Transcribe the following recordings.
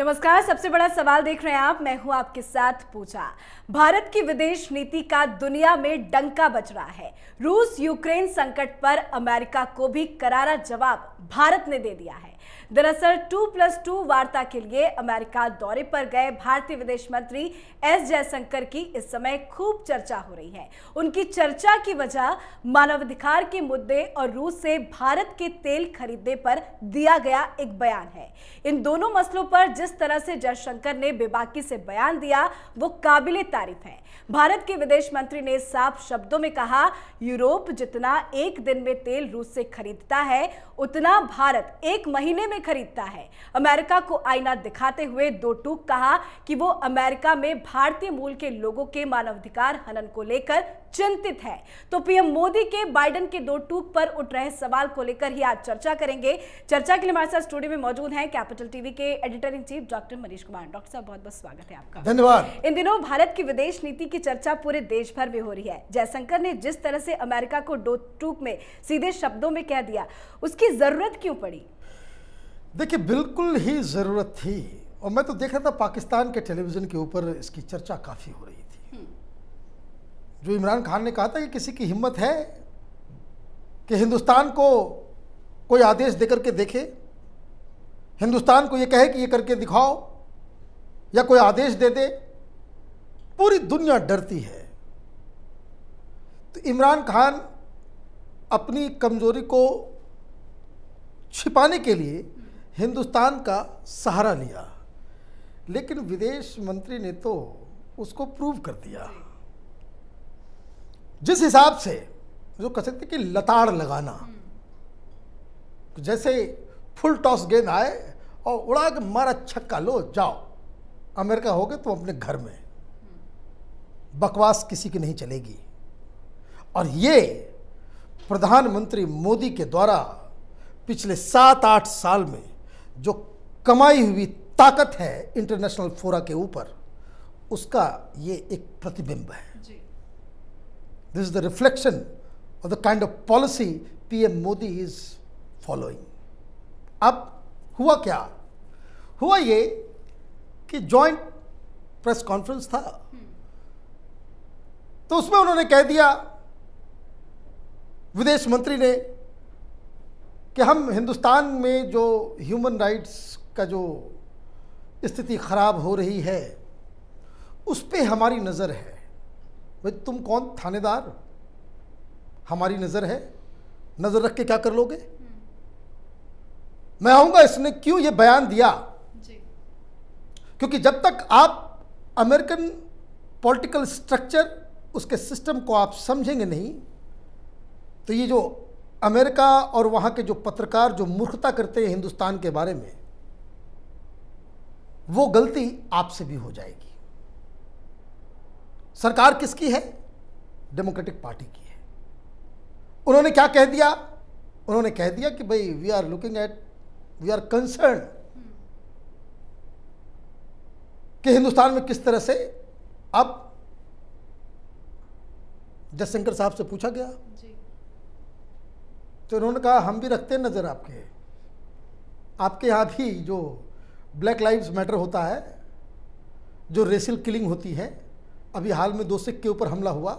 नमस्कार सबसे बड़ा सवाल देख रहे हैं आप मैं हूं आपके साथ पूजा भारत की विदेश नीति का दुनिया में डंका बच रहा है रूस यूक्रेन संकट पर अमेरिका को भी करारा जवाब भारत ने दे दिया है दरअसल टू प्लस टू वार्ता के लिए अमेरिका दौरे पर गए भारतीय विदेश मंत्री एस जयशंकर की इस समय खूब चर्चा हो रही है उनकी चर्चा की वजह मानवाधिकार के मुद्दे और रूस से भारत के तेल खरीदने पर दिया गया एक बयान है इन दोनों मसलों पर जिस तरह से जयशंकर ने बेबाकी से बयान दिया वो काबिल तारीफ है भारत के विदेश मंत्री ने साफ शब्दों में कहा यूरोप जितना एक दिन में तेल रूस से खरीदता है उतना भारत एक महीने में में खरीदता है अमेरिका को आईना दिखाते हुए दो टूक कहा कि वो अमेरिका में भारतीय मूल के लोगों के मानवाधिकार हनन को लेकर चिंतित है तो पीएम मोदी के बाइडन के दो टूक पर उठ रहे सवाल को लेकर ही आज चर्चा करेंगे चर्चा के लिए हमारे साथ स्टूडियो में मौजूद हैं कैपिटल टीवी के editor in chief doctor Manish Kumar doctor साहब बहुत बहुत स्वागत है आपका धन्यवाद इन दिनों भारत की विदेश नीति की चर्चा पूरे देश भर में हो रही है जयशंकर ने जिस तरह से अमेरिका को दो टूक में सीधे शब्दों में कह दिया उसकी जरूरत क्यों पड़ी देखिए बिल्कुल ही ज़रूरत थी और मैं तो देख रहा था पाकिस्तान के टेलीविज़न के ऊपर इसकी चर्चा काफ़ी हो रही थी हम्म। जो इमरान खान ने कहा था कि किसी की हिम्मत है कि हिंदुस्तान को कोई आदेश दे करके देखे हिंदुस्तान को ये कहे कि ये करके दिखाओ या कोई आदेश दे दे पूरी दुनिया डरती है तो इमरान खान अपनी कमजोरी को छिपाने के लिए हिंदुस्तान का सहारा लिया लेकिन विदेश मंत्री ने तो उसको प्रूव कर दिया जिस हिसाब से जो कह सकते कि लताड़ लगाना जैसे फुल टॉस गेंद आए और उड़ा के मारा छक्का लो जाओ अमेरिका हो गए तुम तो अपने घर में बकवास किसी की नहीं चलेगी और ये प्रधानमंत्री मोदी के द्वारा पिछले सात आठ साल में जो कमाई हुई ताकत है इंटरनेशनल फोरा के ऊपर उसका ये एक प्रतिबिंब है this is the reflection of the kind of policy PM Modi is following अब हुआ क्या हुआ ये कि जॉइंट प्रेस कॉन्फ्रेंस था हम्म। तो उसमें उन्होंने कह दिया विदेश मंत्री ने कि हम हिंदुस्तान में जो ह्यूमन राइट्स का जो स्थिति ख़राब हो रही है उस पर हमारी नज़र है भाई तुम कौन थानेदार हमारी नज़र है नज़र रख के क्या कर लोगे मैं आऊँगा इसने क्यों ये बयान दिया क्योंकि जब तक आप अमेरिकन पॉलिटिकल स्ट्रक्चर उसके सिस्टम को आप समझेंगे नहीं तो ये जो अमेरिका और वहाँ के जो पत्रकार जो मूर्खता करते हैं हिंदुस्तान के बारे में वो गलती आपसे भी हो जाएगी सरकार किसकी है डेमोक्रेटिक पार्टी की है उन्होंने क्या कह दिया उन्होंने कह दिया कि भाई we are looking at we are concern कि हिंदुस्तान में किस तरह से अब जयशंकर साहब से पूछा गया जी। तो उन्होंने कहा हम भी रखते हैं नज़र आपके आपके यहाँ भी जो ब्लैक लाइव्स मैटर होता है जो रेसिल किलिंग होती है अभी हाल में दो सिख के ऊपर हमला हुआ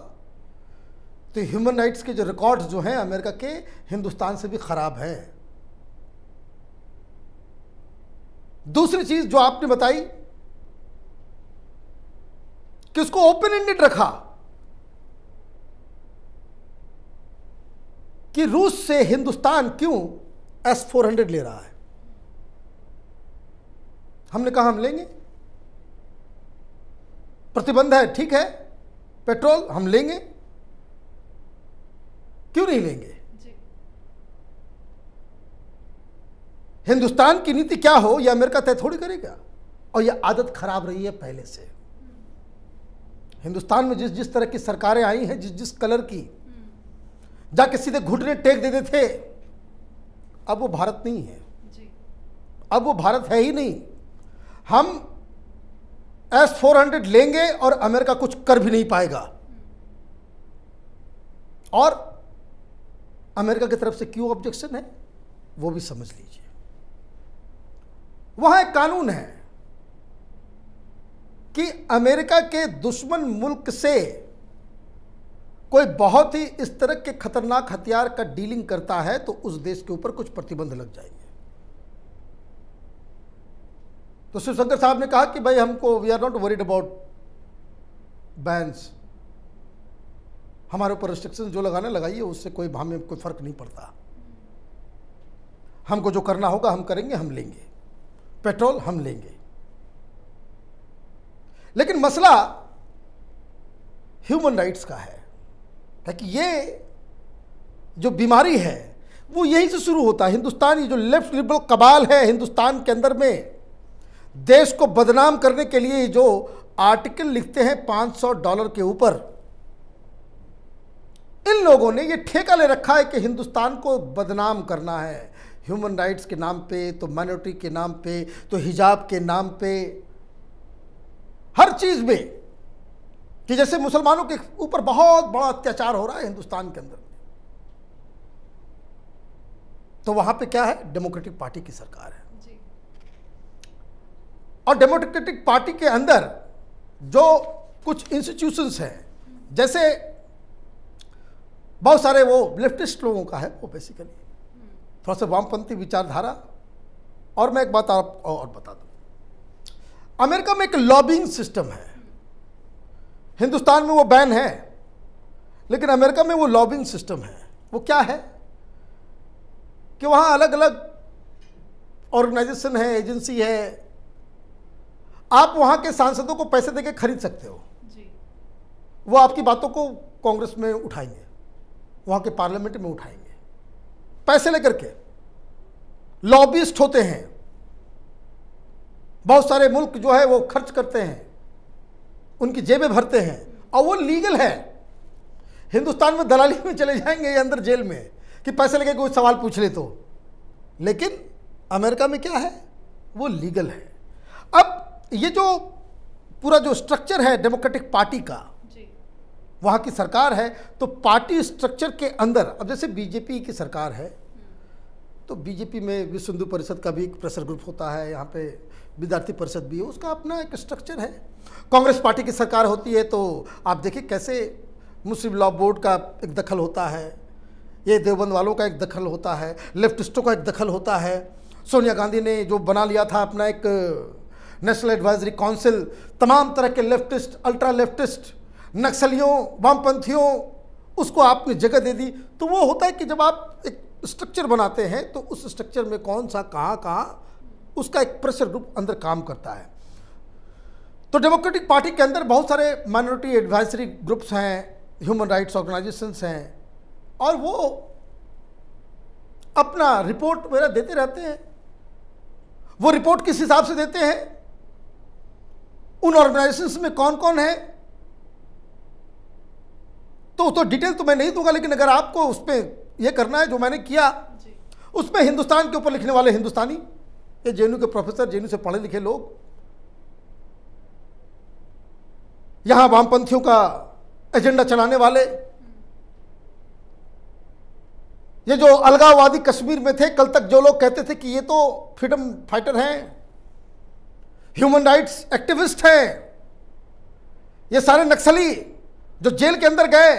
तो ह्यूमन राइट्स के जो रिकॉर्ड्स जो हैं अमेरिका के हिंदुस्तान से भी ख़राब है दूसरी चीज़ जो आपने बताई कि उसको ओपन एंडेड रखा कि रूस से हिंदुस्तान क्यों एस फोर हंड्रेड ले रहा है हमने कहा हम लेंगे प्रतिबंध है ठीक है पेट्रोल हम लेंगे क्यों नहीं लेंगे हिंदुस्तान की नीति क्या हो यह अमेरिका तय थोड़ी करेगा और यह आदत खराब रही है पहले से हिंदुस्तान में जिस जिस तरह की सरकारें आई हैं जिस जिस कलर की किसी सीधे घुटने टेक देते थे अब वो भारत नहीं है अब वो भारत है ही नहीं हम एस फोर हंड्रेड लेंगे और अमेरिका कुछ कर भी नहीं पाएगा और अमेरिका की तरफ से क्यों ऑब्जेक्शन है वो भी समझ लीजिए वहां एक कानून है कि अमेरिका के दुश्मन मुल्क से कोई बहुत ही इस तरह के खतरनाक हथियार का डीलिंग करता है तो उस देश के ऊपर कुछ प्रतिबंध लग जाएंगे तो शिवशंकर साहब ने कहा कि भाई हमको we are not worried about bans हमारे ऊपर रिस्ट्रिक्शन जो लगाने लगाइए उससे कोई हमें कोई फर्क नहीं पड़ता हमको जो करना होगा हम करेंगे हम लेंगे पेट्रोल हम लेंगे लेकिन मसला ह्यूमन राइट्स का है ताकि ये जो बीमारी है वो यहीं से शुरू होता है हिंदुस्तानी जो लेफ्ट लिबरल कबाल है हिंदुस्तान के अंदर में देश को बदनाम करने के लिए जो आर्टिकल लिखते हैं 500 डॉलर के ऊपर इन लोगों ने ये ठेका ले रखा है कि हिंदुस्तान को बदनाम करना है ह्यूमन राइट्स के नाम पे तो माइनॉरिटी के नाम पे तो हिजाब के नाम पे हर चीज़ में कि जैसे मुसलमानों के ऊपर बहुत बड़ा अत्याचार हो रहा है हिंदुस्तान के अंदर तो वहां पे क्या है डेमोक्रेटिक पार्टी की सरकार है जी। और डेमोक्रेटिक पार्टी के अंदर जो कुछ इंस्टीट्यूशंस हैं जैसे बहुत सारे वो लेफ्टिस्ट लोगों का है वो बेसिकली हम्म। थोड़ा सा वामपंथी विचारधारा और मैं एक बात आप और बता दूं अमेरिका में एक लॉबिंग सिस्टम है हिंदुस्तान में वो बैन है लेकिन अमेरिका में वो लॉबिंग सिस्टम है वो क्या है कि वहाँ अलग अलग ऑर्गेनाइजेशन है एजेंसी है आप वहाँ के सांसदों को पैसे देके खरीद सकते हो जी। वो आपकी बातों को कांग्रेस में उठाएंगे वहाँ के पार्लियामेंट में उठाएंगे पैसे लेकर के लॉबिस्ट होते हैं बहुत सारे मुल्क जो है वो खर्च करते हैं उनकी जेबें भरते हैं और वो लीगल है हिंदुस्तान में दलाली में चले जाएंगे या अंदर जेल में कि पैसे लगे कोई सवाल पूछ ले तो लेकिन अमेरिका में क्या है वो लीगल है अब ये जो पूरा जो स्ट्रक्चर है डेमोक्रेटिक पार्टी का वहाँ की सरकार है तो पार्टी स्ट्रक्चर के अंदर अब जैसे बीजेपी की सरकार है हम्म। तो बीजेपी में विश्व हिंदू परिषद का भी एक प्रेशर ग्रुप होता है यहाँ पे विद्यार्थी परिषद भी है उसका अपना एक स्ट्रक्चर है कांग्रेस पार्टी की सरकार होती है तो आप देखिए कैसे मुस्लिम लॉ बोर्ड का एक दखल होता है ये देवबंद वालों का एक दखल होता है लेफ्टिस्टों का एक दखल होता है सोनिया गांधी ने जो बना लिया था अपना एक नेशनल एडवाइजरी काउंसिल तमाम तरह के लेफ्टिस्ट अल्ट्रा लेफ्टिस्ट नक्सलियों वामपंथियों उसको आपने जगह दे दी तो वो होता है कि जब आप एक स्ट्रक्चर बनाते हैं तो उस स्ट्रक्चर में कौन सा कहाँ कहाँ उसका एक प्रेशर ग्रुप अंदर काम करता है तो डेमोक्रेटिक पार्टी के अंदर बहुत सारे माइनॉरिटी एडवाइजरी ग्रुप्स हैं ह्यूमन राइट्स ऑर्गेनाइजेशंस हैं और वो अपना रिपोर्ट वगैरह देते रहते हैं वो रिपोर्ट किस हिसाब से देते हैं उन ऑर्गेनाइजेशंस में कौन कौन है तो तो डिटेल तो मैं नहीं दूंगा लेकिन अगर आपको उसमें यह करना है जो मैंने किया उसमें हिंदुस्तान के ऊपर लिखने वाले हिंदुस्तानी ये जेएनयू के प्रोफेसर जेएनयू से पढ़े लिखे लोग यहां वामपंथियों का एजेंडा चलाने वाले ये जो अलगाववादी कश्मीर में थे कल तक जो लोग कहते थे कि ये तो फ्रीडम फाइटर हैं ह्यूमन राइट्स एक्टिविस्ट हैं ये सारे नक्सली जो जेल के अंदर गए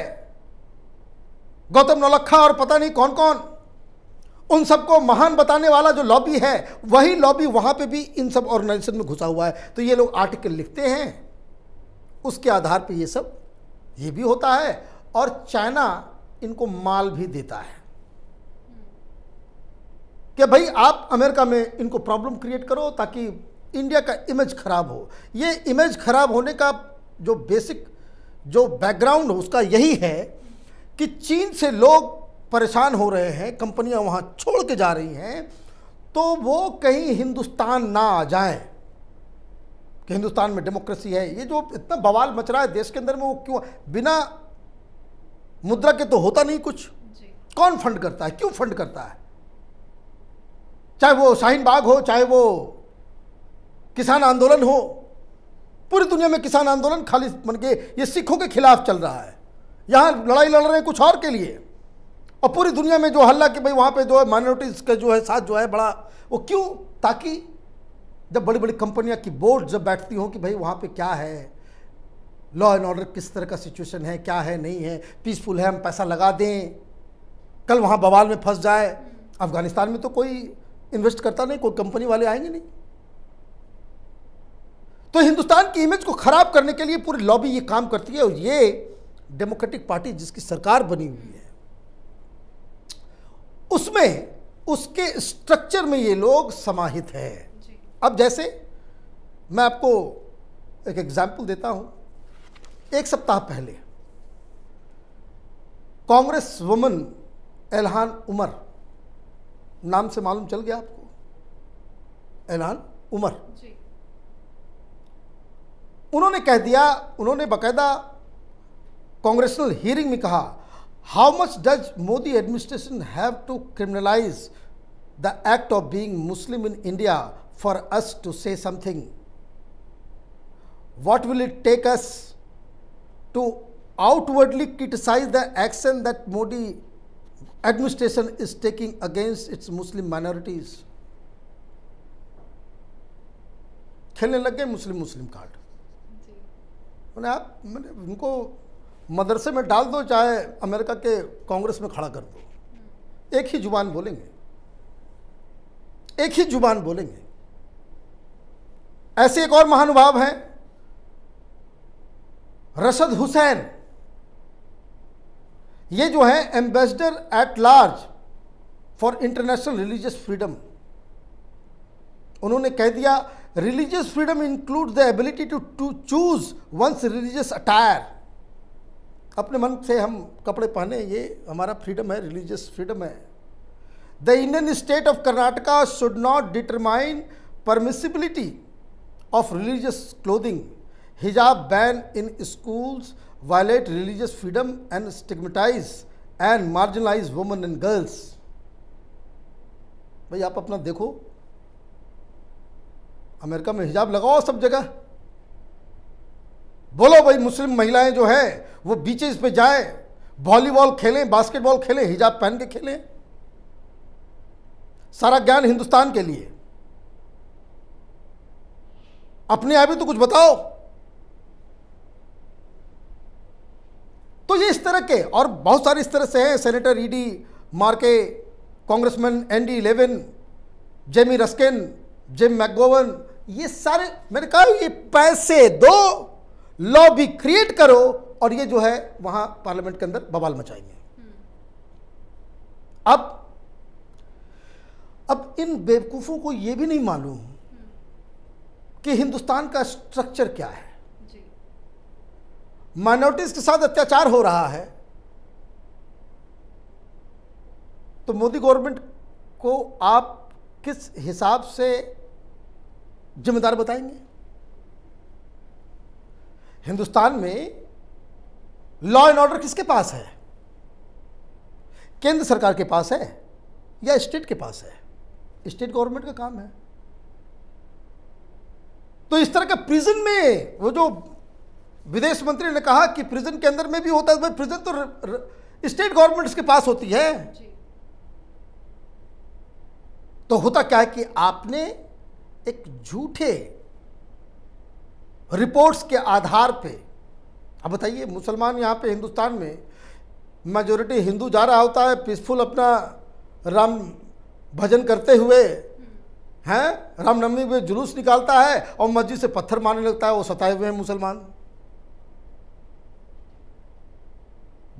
गौतम नौलखा और पता नहीं कौन कौन उन सबको महान बताने वाला जो लॉबी है वही लॉबी वहां पे भी इन सब ऑर्गेनाइजेशन में घुसा हुआ है तो ये लोग आर्टिकल लिखते हैं उसके आधार पे ये सब ये भी होता है और चाइना इनको माल भी देता है कि भाई आप अमेरिका में इनको प्रॉब्लम क्रिएट करो ताकि इंडिया का इमेज खराब हो ये इमेज खराब होने का जो बेसिक जो बैकग्राउंड हो उसका यही है कि चीन से लोग परेशान हो रहे हैं कंपनियां वहाँ छोड़ के जा रही हैं तो वो कहीं हिंदुस्तान ना आ जाए कि हिंदुस्तान में डेमोक्रेसी है ये जो इतना बवाल मच रहा है देश के अंदर में वो क्यों बिना मुद्रा के तो होता नहीं कुछ कौन फंड करता है क्यों फंड करता है चाहे वो शाहीन बाग हो चाहे वो किसान आंदोलन हो पूरी दुनिया में किसान आंदोलन खाली बन के ये सिखों के खिलाफ चल रहा है यहाँ लड़ाई लड़ रहे हैं कुछ और के लिए और पूरी दुनिया में जो हल्ला कि भाई वहाँ पे जो है माइनॉरिटीज़ का जो है साथ जो है बड़ा वो क्यों ताकि जब बड़ी बड़ी कंपनियाँ की बोर्ड जब बैठती हों कि भाई वहाँ पे क्या है लॉ एंड ऑर्डर किस तरह का सिचुएशन है क्या है नहीं है पीसफुल है हम पैसा लगा दें कल वहाँ बवाल में फंस जाए अफगानिस्तान में तो कोई इन्वेस्ट करता नहीं कोई कंपनी वाले आएंगे नहीं तो हिंदुस्तान की इमेज को ख़राब करने के लिए पूरी लॉबी ये काम करती है और ये डेमोक्रेटिक पार्टी जिसकी सरकार बनी हुई है उसमें उसके स्ट्रक्चर में ये लोग समाहित हैं अब जैसे मैं आपको एक एग्जाम्पल देता हूं एक सप्ताह पहले कांग्रेस वुमन एलहान उमर नाम से मालूम चल गया आपको एलहान उमर उन्होंने कह दिया उन्होंने बकायदा कांग्रेसनल हियरिंग में कहा How much does Modi administration have to criminalize the act of being Muslim in India for us to say something? What will it take us to outwardly criticize the action that Modi administration is taking against its Muslim minorities? खेलने लग गए मुस्लिम मुस्लिम card मैंने आप मैंने उनको मदरसे में डाल दो चाहे अमेरिका के कांग्रेस में खड़ा कर दो एक ही जुबान बोलेंगे एक ही जुबान बोलेंगे ऐसे एक और महानुभाव हैं रशद हुसैन ये जो है ambassador at large for international religious freedom उन्होंने कह दिया religious freedom include the ability to to choose one's religious attire अपने मन से हम कपड़े पहने ये हमारा फ्रीडम है रिलीजियस फ्रीडम है the Indian state of Karnataka should not determine permissibility of religious clothing hijab ban in schools violate religious freedom and stigmatise and marginalise women and girls भाई आप अपना देखो अमेरिका में हिजाब लगाओ सब जगह बोलो भाई मुस्लिम महिलाएं जो हैं वो बीचेस पे जाए वॉलीबॉल खेलें बास्केटबॉल खेलें हिजाब पहन के खेलें सारा ज्ञान हिंदुस्तान के लिए अपने आप ही तो कुछ बताओ तो ये इस तरह के और बहुत सारे इस तरह से हैं senator Ed Markey congressman Andy Levin Jamie Raskin Jim McGovern ये सारे मैंने कहा ये पैसे दो लॉ भी क्रिएट करो और ये जो है वहां पार्लियामेंट के अंदर बवाल मचाएंगे अब अब इन बेवकूफ़ों को ये भी नहीं मालूम कि हिंदुस्तान का स्ट्रक्चर क्या है माइनॉरिटीज के साथ अत्याचार हो रहा है तो मोदी गवर्नमेंट को आप किस हिसाब से जिम्मेदार बताएंगे हिंदुस्तान में लॉ एंड ऑर्डर किसके पास है केंद्र सरकार के पास है या स्टेट के पास है स्टेट गवर्नमेंट का काम है तो इस तरह का प्रिजन में वो जो विदेश मंत्री ने कहा कि प्रिजन के अंदर में भी होता है प्रिजन तो स्टेट गवर्नमेंट्स तो के पास होती है तो होता क्या है कि आपने एक झूठे रिपोर्ट्स के आधार पे अब बताइए मुसलमान यहाँ पे हिंदुस्तान में मेजोरिटी हिंदू जा रहा होता है पीसफुल अपना राम भजन करते हुए हैं रामनवमी में जुलूस निकालता है और मस्जिद से पत्थर मारने लगता है वो सताए हुए हैं मुसलमान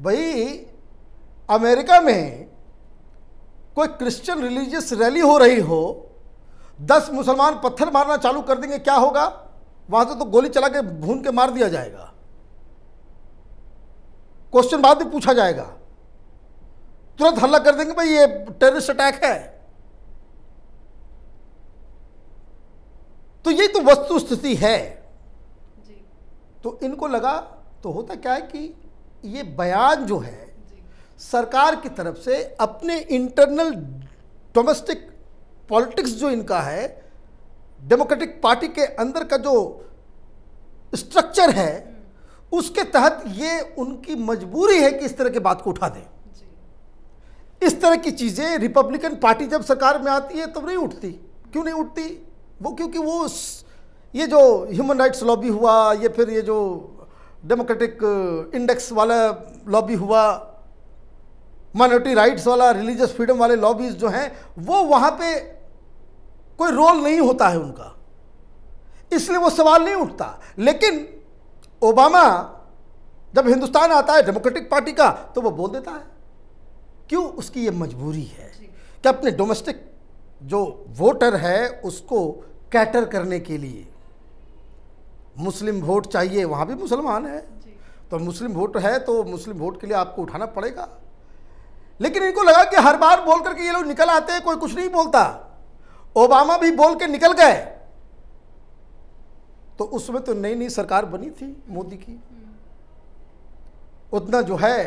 भाई अमेरिका में कोई क्रिश्चियन रिलीजियस रैली हो रही हो दस मुसलमान पत्थर मारना चालू कर देंगे क्या होगा वहां से तो गोली चला के भून के मार दिया जाएगा क्वेश्चन बाद में पूछा जाएगा तुरंत हल्ला कर देंगे भाई ये टेररिस्ट अटैक है तो यही तो वस्तु स्थिति है तो इनको लगा तो होता क्या है कि ये बयान जो है सरकार की तरफ से अपने इंटरनल डोमेस्टिक पॉलिटिक्स जो इनका है डेमोक्रेटिक पार्टी के अंदर का जो स्ट्रक्चर है उसके तहत ये उनकी मजबूरी है कि इस तरह की बात को उठा दें इस तरह की चीज़ें रिपब्लिकन पार्टी जब सरकार में आती है तब नहीं उठती क्यों नहीं उठती वो क्योंकि वो ये जो ह्यूमन राइट्स लॉबी हुआ ये फिर ये जो डेमोक्रेटिक इंडेक्स uh, वाला लॉबी हुआ माइनॉरिटी राइट्स वाला रिलीजियस फ्रीडम वाले लॉबीज जो हैं वो वहाँ पे कोई रोल नहीं होता है उनका इसलिए वो सवाल नहीं उठता लेकिन ओबामा जब हिंदुस्तान आता है डेमोक्रेटिक पार्टी का तो वो बोल देता है क्यों उसकी ये मजबूरी है कि अपने डोमेस्टिक जो वोटर है उसको कैटर करने के लिए मुस्लिम वोट चाहिए वहाँ भी मुसलमान है तो मुस्लिम वोट है तो मुस्लिम वोट के लिए आपको उठाना पड़ेगा लेकिन इनको लगा कि हर बार बोल करके ये लोग निकल आते हैं कोई कुछ नहीं बोलता ओबामा भी बोल के निकल गए तो उसमें तो नई नई सरकार बनी थी मोदी की उतना जो है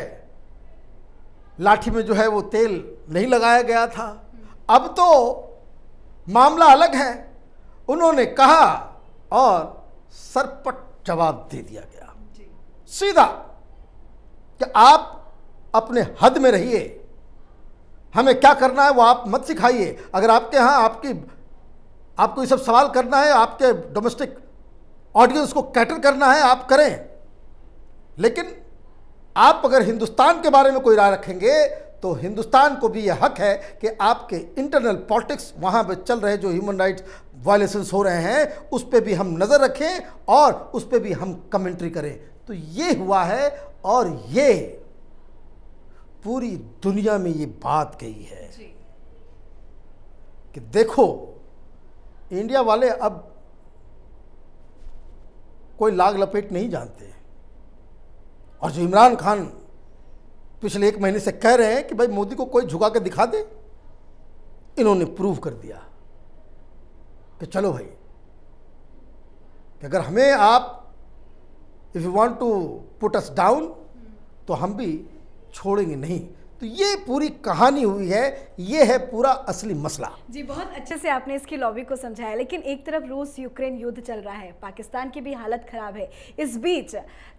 लाठी में जो है वो तेल नहीं लगाया गया था अब तो मामला अलग है उन्होंने कहा और सरपट जवाब दे दिया गया सीधा कि आप अपने हद में रहिए हमें क्या करना है वो आप मत सिखाइए अगर आपके यहाँ आपकी आपको ये सब सवाल करना है आपके डोमेस्टिक ऑडियंस को कैटर करना है आप करें लेकिन आप अगर हिंदुस्तान के बारे में कोई राय रखेंगे तो हिंदुस्तान को भी यह हक है कि आपके इंटरनल पॉलिटिक्स वहाँ पर चल रहे जो ह्यूमन राइट्स वायलेशंस हो रहे हैं उस पर भी हम नज़र रखें और उस पर भी हम कमेंट्री करें तो ये हुआ है और ये पूरी दुनिया में ये बात गई है कि देखो इंडिया वाले अब कोई लाग लपेट नहीं जानते और जो इमरान खान पिछले एक महीने से कह रहे हैं कि भाई मोदी को कोई झुका के दिखा दे इन्होंने प्रूव कर दिया कि चलो भाई कि अगर हमें आप if you want to put us down तो हम भी छोड़ेंगे नहीं तो ये पूरी कहानी हुई है ये है पूरा असली मसला जी बहुत अच्छे से आपने इसकी लॉबी को समझाया लेकिन एक तरफ रूस यूक्रेन युद्ध चल रहा है पाकिस्तान की भी हालत खराब है इस बीच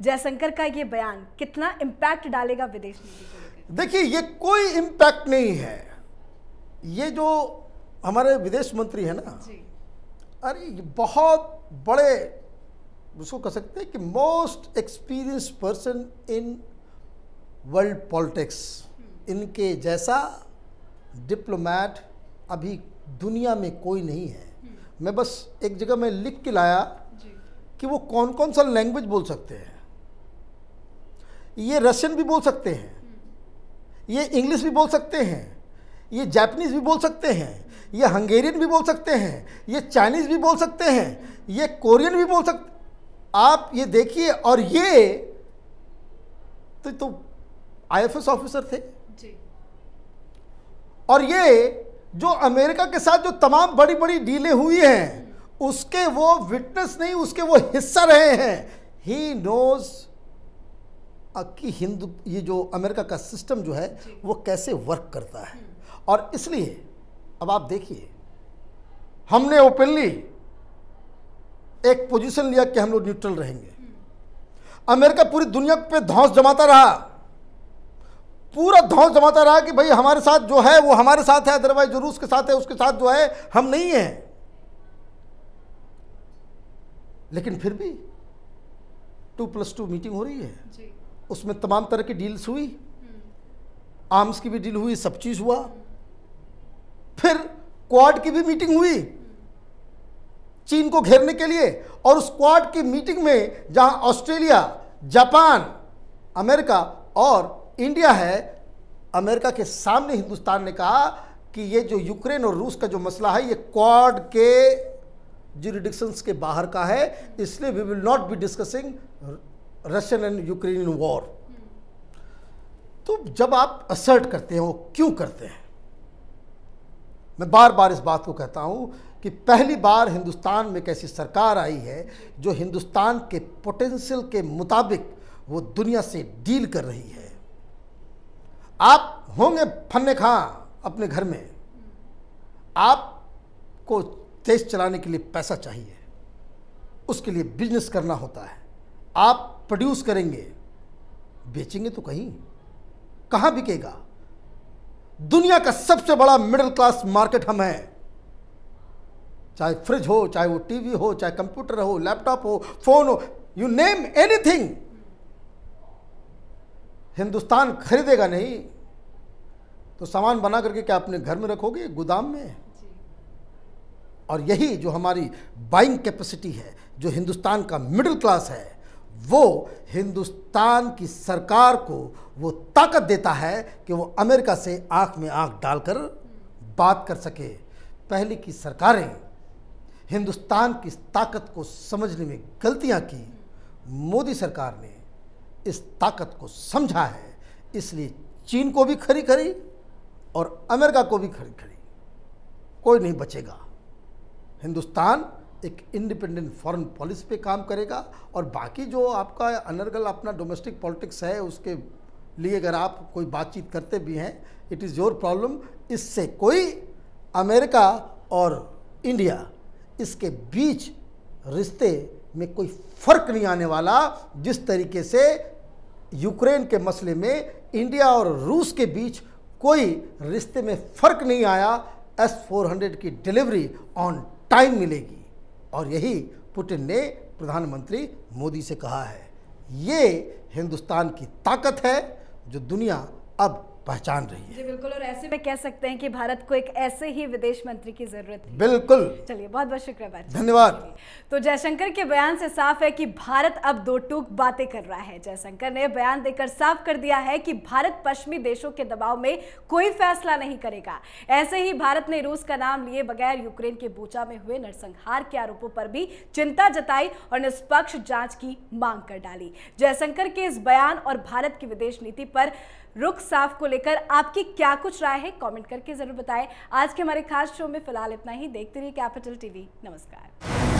जयशंकर का ये बयान कितना इम्पैक्ट डालेगा विदेश नीति देखिए ये कोई इम्पैक्ट नहीं है ये जो हमारे विदेश मंत्री है ना अरे ये बहुत बड़े उसको कह सकते हैं कि most experience person in world politics इनके जैसा डिप्लोमेट अभी दुनिया में कोई नहीं है मैं बस एक जगह मैं लिख के लाया कि वो कौन कौन सा लैंग्वेज बोल सकते हैं ये रशियन भी बोल सकते हैं ये इंग्लिश भी बोल सकते हैं ये जापनीज़ भी बोल सकते हैं ये हंगेरियन भी बोल सकते हैं ये चाइनीज़ भी बोल सकते हैं ये कोरियन भी बोल सकते आप ये देखिए और ये तो, तो आईएफएस ऑफिसर थे जी। और ये जो अमेरिका के साथ जो तमाम बड़ी बड़ी डीलें हुई हैं उसके वो विटनेस नहीं उसके वो हिस्सा रहे हैं ही नोज कि हिंदू ये जो अमेरिका का सिस्टम जो है वो कैसे वर्क करता है और इसलिए अब आप देखिए हमने ओपनली एक पोजीशन लिया कि हम लोग न्यूट्रल रहेंगे हम्म। अमेरिका पूरी दुनिया पे धौस जमाता रहा पूरा धौस जमाता रहा कि भाई हमारे साथ जो है वो हमारे साथ है अदरवाइज जो रूस के साथ है उसके साथ जो है हम नहीं हैं लेकिन फिर भी टू प्लस टू मीटिंग हो रही है उसमें तमाम तरह की डील्स हुई आर्म्स की भी डील हुई सब चीज़ हुआ फिर क्वाड की भी मीटिंग हुई चीन को घेरने के लिए और उस क्वाड की मीटिंग में जहां ऑस्ट्रेलिया जापान अमेरिका और इंडिया है अमेरिका के सामने हिंदुस्तान ने कहा कि ये जो यूक्रेन और रूस का जो मसला है ये क्वाड के जुरिडिक्शंस के बाहर का है इसलिए we will not be discussing Russian and Ukraine war तो जब आप असर्ट करते हैं वो क्यों करते हैं मैं बार बार इस बात को कहता हूं कि पहली बार हिंदुस्तान में एक ऐसी सरकार आई है जो हिंदुस्तान के पोटेंशियल के मुताबिक वो दुनिया से डील कर रही है आप होंगे फन्ने खां अपने घर में आपको देश चलाने के लिए पैसा चाहिए उसके लिए बिजनेस करना होता है आप प्रोड्यूस करेंगे बेचेंगे तो कहीं कहाँ बिकेगा दुनिया का सबसे बड़ा मिडिल क्लास मार्केट हम हैं चाहे फ्रिज हो चाहे वो टीवी हो चाहे कंप्यूटर हो लैपटॉप हो फोन हो यू नेम एनीथिंग हिंदुस्तान खरीदेगा नहीं तो सामान बना करके क्या अपने घर में रखोगे गोदाम में और यही जो हमारी बाइंग कैपेसिटी है जो हिंदुस्तान का मिडिल क्लास है वो हिंदुस्तान की सरकार को वो ताकत देता है कि वो अमेरिका से आंख में आंख डालकर बात कर सके पहले की सरकारें हिंदुस्तान की ताकत को समझने में गलतियां की मोदी सरकार ने इस ताकत को समझा है इसलिए चीन को भी खरी खरी और अमेरिका को भी खरी खरी कोई नहीं बचेगा हिंदुस्तान एक इंडिपेंडेंट फॉरेन पॉलिसी पे काम करेगा और बाकी जो आपका अनर्गल अपना डोमेस्टिक पॉलिटिक्स है उसके लिए अगर आप कोई बातचीत करते भी हैं इट इज़ योर प्रॉब्लम इससे कोई अमेरिका और इंडिया इसके बीच रिश्ते में कोई फ़र्क नहीं आने वाला जिस तरीके से यूक्रेन के मसले में इंडिया और रूस के बीच कोई रिश्ते में फ़र्क नहीं आया एस 400 की डिलीवरी ऑन टाइम मिलेगी और यही पुतिन ने प्रधानमंत्री मोदी से कहा है ये हिंदुस्तान की ताकत है जो दुनिया अब पहचान रही है जी बिल्कुल और ऐसे में कह सकते हैं कि भारत को एक ऐसे ही विदेश मंत्री की जरूरत है बिल्कुल चलिए बहुत बहुत शुक्रिया धन्यवाद तो जयशंकर के बयान से साफ है कि भारत अब दो टूक बातें कर रहा है जयशंकर ने बयान देकर साफ कर दिया है कि भारत पश्चिमी देशों के दबाव में कोई फैसला नहीं करेगा ऐसे ही भारत ने रूस का नाम लिए बगैर यूक्रेन के बूचा में हुए नरसंहार के आरोपों पर भी चिंता जताई और निष्पक्ष जांच की मांग कर डाली जयशंकर के इस बयान और भारत की विदेश नीति पर रुख साफ को लेकर आपकी क्या कुछ राय है कमेंट करके ज़रूर बताएं आज के हमारे खास शो में फिलहाल इतना ही देखते रहिए कैपिटल टीवी नमस्कार